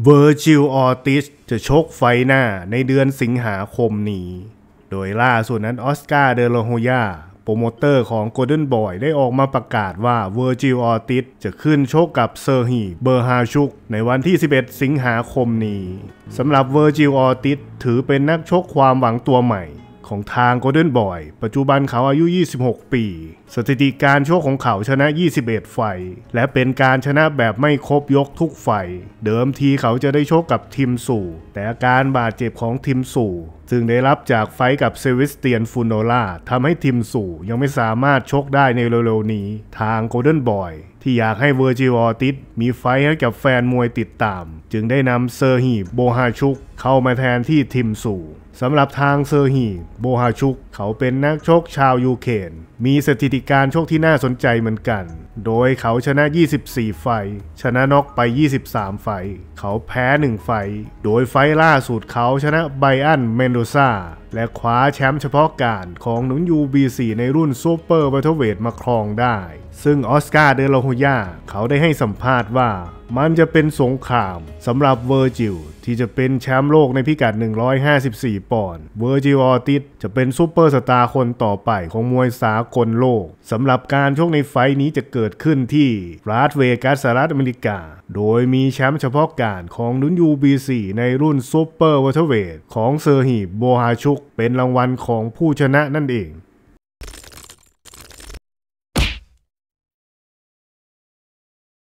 เวอร์จิลออติสจะชกไฟหน้าในเดือนสิงหาคมนี้ โดยล่าสุดนั้น ออสการ์ เดลโฮยา โปรโมเตอร์ของ Golden Boy ได้ออกมาประกาศว่าเวอร์จิลออติสจะขึ้นโชคกับเซอร์ฮี เบอร์ฮาชุก ในวันที่ 11 สิงหาคมนี้ สำหรับเวอร์จิลออติสถือเป็นนักชกความหวังตัวใหม่ของทางโกลเด้นบอย ปัจจุบันเขาอายุ 26 ปี สถิติการโชคของเขาชนะ 21 ไฟ และเป็นการชนะแบบไม่ครบยกทุกไฟ เดิมทีเขาจะได้โชคกับทีมสู่ แต่อาการบาดเจ็บของทีมสู่ ซึ่งได้รับจากไฟกับเซวิสเตียนฟูโนล่าทำให้ทีมสู่ ยังไม่สามารถโชคได้ในเร็วๆนี้ ทางโกลเด้นบอยที่อยากให้เวอร์จิออติส มีไฟให้กับแฟนมวยติดตาม จึงได้นำเซอร์ฮี โบฮาชุกเข้ามาแทนที่ทิมสูสำหรับทางเซอร์ฮี โบฮาชุกเขาเป็นนักชกชาวยูเครนมีสถิติการชกที่น่าสนใจเหมือนกัน โดยเขาชนะ 24 ไฟ ชนะน็อกไป 23 ไฟ เขาแพ้ 1 ไฟ โดยไฟล่าสุดเขาชนะไบอันเมนโดซาและคว้าแชมป์เฉพาะการของหนุน UBC ในรุ่นซูเปอร์บัเทเวทมาครองได้ ซึ่งออสการ์เดลโฮยาเขาได้ให้สัมภาษณ์ว่ามันจะเป็นสงครามสำหรับเวอร์จิล ที่จะเป็นแชมป์โลกในพิกัด 154ปอนด์ เวอร์จิลออติสจะเป็นซูเปอร์สตาร์คนต่อไปของมวยสากลโลกสำหรับการชกในไฟนี้จะเกิดขึ้นที่รัฐเวกัสสหรัฐอเมริกา โดยมีแชมป์เฉพาะการของนุนยูบีซีในรุ่นซูเปอร์วอเทเวทของเซอร์ฮีโบฮาชุก เป็นรางวัลของผู้ชนะนั่นเอง